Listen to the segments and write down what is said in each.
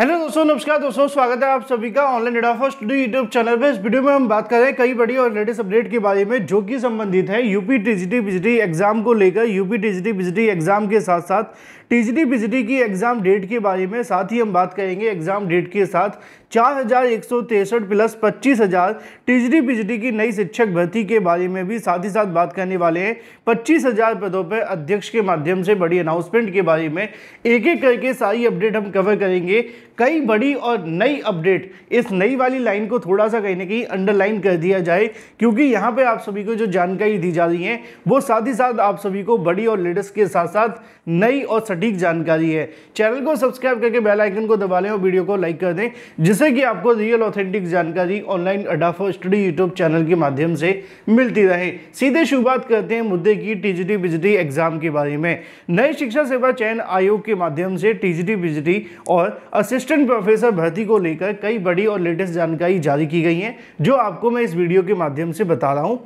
hello दोस्तों नमस्कार दोस्तों स्वागत है आप सभी का online data study YouTube channel पे इस वीडियो में हम बात कर रहे हैं कई बड़ी और लेटेस्ट अपडेट के बारे में जो कि संबंधित है यूपी टीजीटी बिजली एग्जाम को लेकर यूपी टीजीटी बिजली एग्जाम के साथ साथ टीजीटी बिजली की एग्जाम डेट के बारे में साथ ही हम बात करेंगे एग्जाम डेट के साथ चार प्लस पच्चीस हज़ार टीजीटी बिजली की नई शिक्षक भर्ती के बारे में भी साथ ही साथ बात करने वाले हैं पच्चीस पदों पर अध्यक्ष के माध्यम से बड़ी अनाउंसमेंट के बारे में एक एक करके सारी अपडेट हम कवर करेंगे कई बड़ी और नई अपडेट इस नई वाली लाइन को थोड़ा सा कहीं ना कहीं अंडरलाइन कर दिया जाए क्योंकि यहाँ पे आप सभी को जो जानकारी दी जा रही है वो साथ ही साथ आप सभी को बड़ी और लेटेस्ट के साथ साथ नई और सटीक जानकारी है चैनल को सब्सक्राइब करके बेल आइकन को दबा लें और वीडियो को लाइक कर दें जिससे कि आपको रियल ऑथेंटिक जानकारी ऑनलाइन अडाफो स्टडी यूट्यूब चैनल के माध्यम से मिलती रहे सीधे शुरुआत करते हैं मुद्दे की टीजीटी बिजटी एग्जाम के बारे में नए शिक्षा सेवा चयन आयोग के माध्यम से टीजीटी बिजटी और असिस्टेंट प्रोफेसर भर्ती को लेकर कई बड़ी और लेटेस्ट जानकारी जारी की गई है जो आपको मैं इस वीडियो के माध्यम से बता रहा हूँ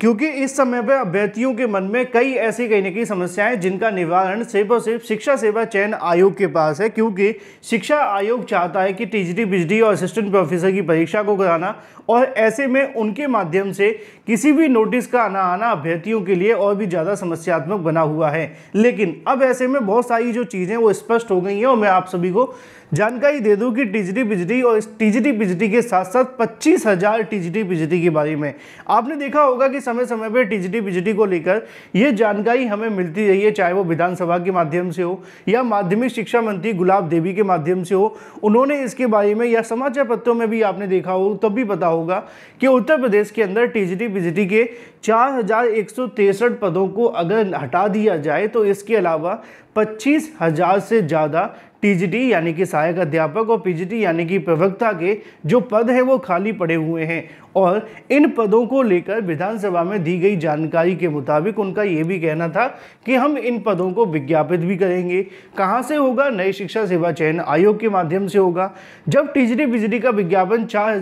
क्योंकि इस समय पर अभ्यर्थियों के मन में कई ऐसी कहीं ना कहीं समस्याएं जिनका निवारण सिर्फ और सिर्फ शिक्षा सेवा चयन आयोग के पास है क्योंकि शिक्षा आयोग चाहता है कि टीजीटी बिजली और असिस्टेंट प्रोफेसर की परीक्षा को कराना और ऐसे में उनके माध्यम से किसी भी नोटिस का आना आना अभ्यर्थियों के लिए और भी ज़्यादा समस्यात्मक बना हुआ है लेकिन अब ऐसे में बहुत सारी जो चीज़ें वो स्पष्ट हो गई हैं और मैं आप सभी को जानकारी दे दूं कि टीजीटी बिजली और टीजीटी बिजली के साथ साथ पच्चीस हज़ार टीजीटी बिजली के बारे में आपने देखा होगा कि समय समय पर टीजीटी बीजीटी को लेकर ये जानकारी हमें मिलती रही है चाहे वो विधानसभा के माध्यम से हो या माध्यमिक शिक्षा मंत्री गुलाब देवी के माध्यम से हो उन्होंने इसके बारे में या समाचार पत्रों में भी आपने देखा हो तब भी पता होगा कि उत्तर प्रदेश के अंदर टीजीटी बीजीटी के चार पदों को अगर हटा दिया जाए तो इसके अलावा पच्चीस हज़ार से ज़्यादा टीजीटी यानी कि सहायक अध्यापक और पीजीटी यानी कि प्रवक्ता के जो पद हैं वो खाली पड़े हुए हैं और इन पदों को लेकर विधानसभा में दी गई जानकारी के मुताबिक उनका ये भी कहना था कि हम इन पदों को विज्ञापित भी करेंगे कहाँ से होगा नई शिक्षा सेवा चयन आयोग के माध्यम से होगा जब टीजीटी बिजली का विज्ञापन चार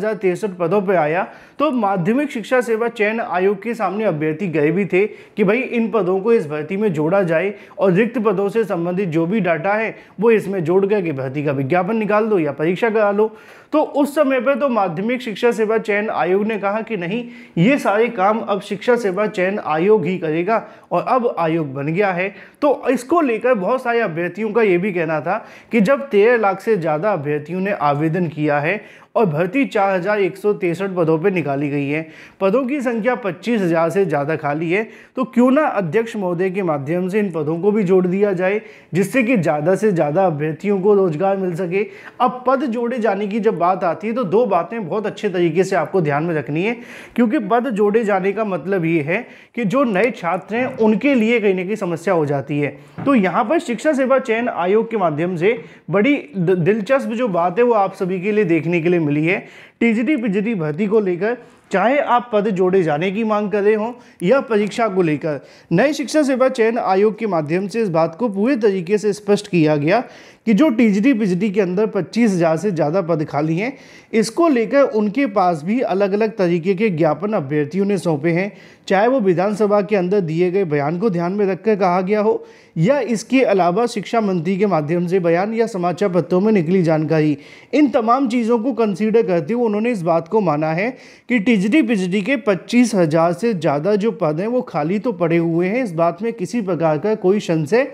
पदों पर आया तो माध्यमिक शिक्षा सेवा चयन आयोग के सामने अभ्यर्थी गए भी थे कि भाई इन पदों को इस भर्ती में जोड़ा जाए और रिक्त पदों से संबंधित जो भी डाटा है वो इसमें जोड़ करके भर्ती का विज्ञापन निकाल दो या परीक्षा करा लो तो उस समय पर तो माध्यमिक शिक्षा सेवा चयन आयोग ने कहा कि नहीं ये सारे काम अब शिक्षा सेवा चयन आयोग ही करेगा और अब आयोग बन गया है तो इसको लेकर बहुत सारे अभ्यर्थियों का ये भी कहना था कि जब तेरह लाख से ज़्यादा अभ्यर्थियों ने आवेदन किया है और भर्ती चार पदों पर निकाली गई है पदों की संख्या पच्चीस हज़ार से ज़्यादा खाली है तो क्यों ना अध्यक्ष महोदय के माध्यम से इन पदों को भी जोड़ दिया जाए जिससे कि ज़्यादा से ज़्यादा अभ्यर्थियों को रोजगार मिल सके अब पद जोड़े जाने की जब बात आती है तो दो बातें बहुत अच्छे तरीके से आपको ध्यान में रखनी है क्योंकि पद जोड़े जाने का मतलब ये है कि जो नए छात्र हैं उनके लिए कहीं ना कहीं समस्या हो जाती है तो यहाँ पर शिक्षा सेवा चयन आयोग के माध्यम से बड़ी दिलचस्प जो बात है वो आप सभी के लिए देखने के लिए मिली है टीजीटी पीजीटी भर्ती को लेकर चाहे आप पद जोड़े जाने की मांग कर रहे हों या परीक्षा को लेकर नए शिक्षा सेवा चयन आयोग के माध्यम से इस बात को पूरे तरीके से स्पष्ट किया गया कि जो टीजडी पिजडी के अंदर 25,000 से ज़्यादा पद खाली हैं इसको लेकर उनके पास भी अलग अलग तरीके के ज्ञापन अभ्यर्थियों ने सौंपे हैं चाहे वो विधानसभा के अंदर दिए गए बयान को ध्यान में रखकर कहा गया हो या इसके अलावा शिक्षा मंत्री के माध्यम से बयान या समाचार पत्रों में निकली जानकारी इन तमाम चीज़ों को कंसिडर करते हुए उन्होंने इस बात को माना है कि टी बिजली बिजली के पच्चीस हज़ार से ज़्यादा जो पद हैं वो खाली तो पड़े हुए हैं इस बात में किसी प्रकार का कोई संशय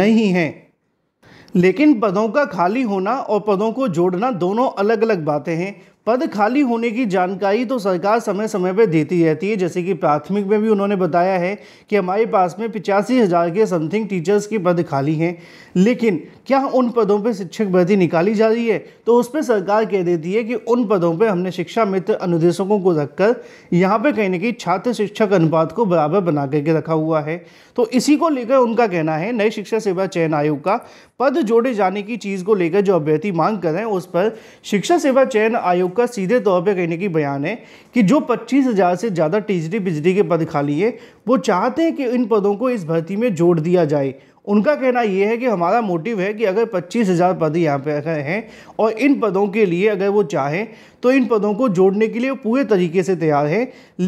नहीं है लेकिन पदों का खाली होना और पदों को जोड़ना दोनों अलग अलग बातें हैं पद खाली होने की जानकारी तो सरकार समय समय पर देती रहती है जैसे कि प्राथमिक में भी उन्होंने बताया है कि हमारे पास में पिचासी हज़ार के समथिंग टीचर्स के पद खाली हैं लेकिन क्या उन पदों पर शिक्षक भर्ती निकाली जा रही है तो उस पर सरकार कह देती है कि उन पदों पर हमने शिक्षा मित्र अनुदेशकों को रखकर यहाँ पर कहीं ना कहीं छात्र शिक्षक अनुपात को बराबर बना करके रखा हुआ है तो इसी को लेकर उनका कहना है नई शिक्षा सेवा चयन आयोग का पद जोड़े जाने की चीज़ को लेकर जो अभ्यर्थी मांग कर रहे हैं उस पर शिक्षा सेवा चयन आयोग का सीधे तौर पे कहने की बयान है कि जो 25,000 से ज़्यादा टीचरी बिजली के पद खाली है वो चाहते हैं कि इन पदों को इस भर्ती में जोड़ दिया जाए उनका कहना यह है कि हमारा मोटिव है कि अगर पच्चीस हज़ार पद यहाँ पे हैं और इन पदों के लिए अगर वो चाहें तो इन पदों को जोड़ने के लिए पूरे तरीके से तैयार है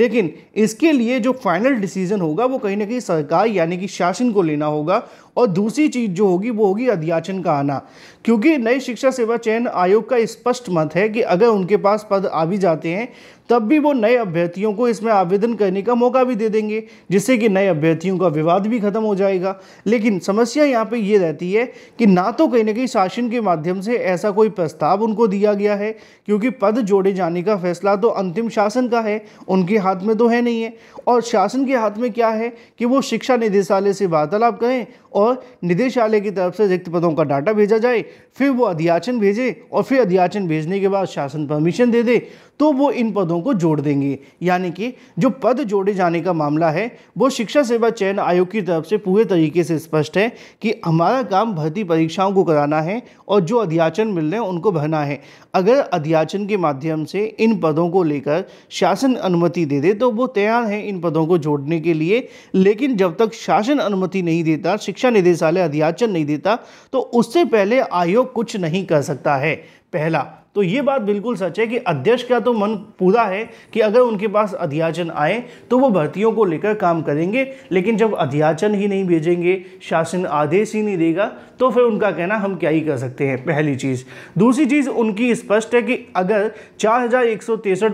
लेकिन इसके लिए जो फाइनल डिसीजन होगा वो कहीं ना कहीं सरकार यानी कि शासन को लेना होगा और दूसरी चीज़ जो होगी वो होगी अध्याचन का आना क्योंकि नई शिक्षा सेवा चयन आयोग का स्पष्ट मत है कि अगर उनके पास पद आ भी जाते हैं तब भी वो नए अभ्यर्थियों को इसमें आवेदन करने का मौका भी दे देंगे जिससे कि नए अभ्यर्थियों का विवाद भी खत्म हो जाएगा लेकिन समस्या यहाँ पे ये रहती है कि ना तो कहीं ना कहीं शासन के माध्यम से ऐसा कोई प्रस्ताव उनको दिया गया है क्योंकि पद जोड़े जाने का फैसला तो अंतिम शासन का है उनके हाथ में तो है नहीं है और शासन के हाथ में क्या है कि वो शिक्षा निदेशालय से वार्तालाप करें और निदेशालय की तरफ से रिक्त पदों का डाटा भेजा जाए फिर वो अध्याचन भेजे और फिर अध्याचन भेजने के बाद शासन परमिशन दे दे तो वो इन पदों को जोड़ देंगे यानी कि जो पद जोड़े जाने का मामला है वो शिक्षा सेवा चयन आयोग की तरफ से पूरे तरीके से स्पष्ट है कि हमारा काम भर्ती परीक्षाओं को कराना है और जो अध्याचन मिल रहे हैं उनको भरना है अगर अध्याचन के माध्यम से इन पदों को लेकर शासन अनुमति दे दे तो वो तैयार हैं इन पदों को जोड़ने के लिए लेकिन जब तक शासन अनुमति नहीं देता शिक्षा निदेशालय अध्याचन नहीं देता तो उससे पहले आयोग कुछ नहीं कर सकता है पहला तो ये बात बिल्कुल सच है कि अध्यक्ष का तो मन पूरा है कि अगर उनके पास अध्याचन आए तो वो भर्तियों को लेकर काम करेंगे लेकिन जब अध्याचन ही नहीं भेजेंगे शासन आदेश ही नहीं देगा तो फिर उनका कहना हम क्या ही कर सकते हैं पहली चीज़ दूसरी चीज़ उनकी स्पष्ट है कि अगर चार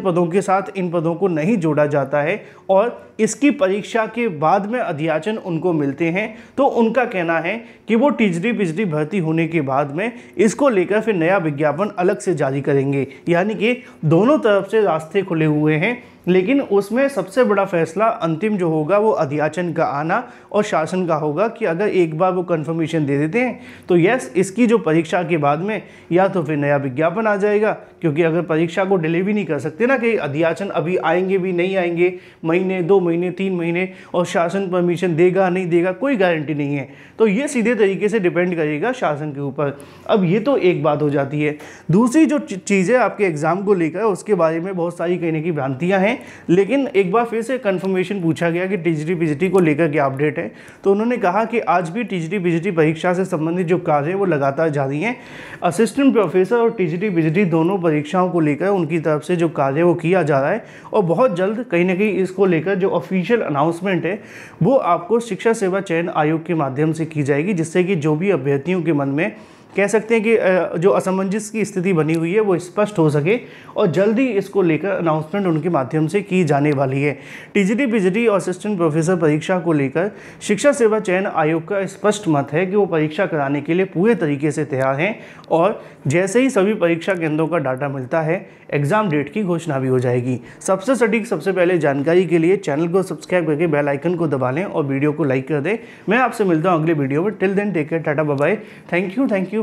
पदों के साथ इन पदों को नहीं जोड़ा जाता है और इसकी परीक्षा के बाद में अध्याचन उनको मिलते हैं तो उनका कहना है कि वो टिजरी पिजरी भर्ती होने के बाद में इसको लेकर फिर नया विज्ञापन अलग से जारी करेंगे यानी कि दोनों तरफ से रास्ते खुले हुए हैं लेकिन उसमें सबसे बड़ा फैसला अंतिम जो होगा वो अध्याचन का आना और शासन का होगा कि अगर एक बार वो कन्फर्मेशन दे देते हैं तो यस इसकी जो परीक्षा के बाद में या तो फिर नया विज्ञापन आ जाएगा क्योंकि अगर परीक्षा को डिले भी नहीं कर सकते ना कि अध्याचन अभी आएंगे भी नहीं आएंगे महीने दो महीने तीन महीने और शासन परमिशन देगा नहीं देगा कोई गारंटी नहीं है तो ये सीधे तरीके से डिपेंड करेगा शासन के ऊपर अब ये तो एक बात हो जाती है दूसरी जो चीज़ें आपके एग्ज़ाम को लेकर उसके बारे में बहुत सारी कहने की भ्रांतियाँ हैं हैं लेकिन एक बार फिर से कंफर्मेशन पूछा गया कि टीजरी बिजली को लेकर क्या अपडेट है तो उन्होंने कहा कि आज भी टीजरी बिजली परीक्षा से संबंधित जो कार्य है वो लगातार जारी हैं असिस्टेंट प्रोफेसर और टीजरी बिजली दोनों परीक्षाओं को लेकर उनकी तरफ से जो कार्य वो किया जा रहा है और बहुत जल्द कहीं ना कहीं इसको लेकर जो ऑफिशियल अनाउंसमेंट है वो आपको शिक्षा सेवा चयन आयोग के माध्यम से की जाएगी जिससे कि जो भी अभ्यर्थियों के मन में कह सकते हैं कि जो असमंजस की स्थिति बनी हुई है वो स्पष्ट हो सके और जल्दी इसको लेकर अनाउंसमेंट उनके माध्यम से की जाने वाली है टीजीटी पीजीटी और असिस्टेंट प्रोफेसर परीक्षा को लेकर शिक्षा सेवा चयन आयोग का स्पष्ट मत है कि वो परीक्षा कराने के लिए पूरे तरीके से तैयार हैं और जैसे ही सभी परीक्षा केंद्रों का डाटा मिलता है एग्ज़ाम डेट की घोषणा भी हो जाएगी सबसे सटीक सबसे पहले जानकारी के लिए चैनल को सब्सक्राइब करके बेल आइकन को दबा लें और वीडियो को लाइक कर दें मैं आपसे मिलता हूँ अगले वीडियो में till then take care tata bye thank you thank you